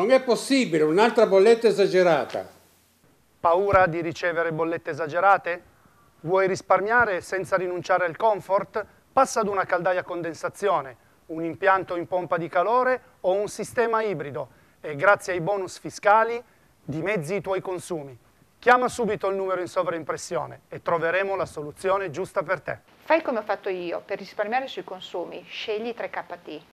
Non è possibile, un'altra bolletta esagerata. Paura di ricevere bollette esagerate? Vuoi risparmiare senza rinunciare al comfort? Passa ad una caldaia a condensazione, un impianto in pompa di calore o un sistema ibrido e grazie ai bonus fiscali dimezzi i tuoi consumi. Chiama subito il numero in sovraimpressione e troveremo la soluzione giusta per te. Fai come ho fatto io, per risparmiare sui consumi, scegli 3KT.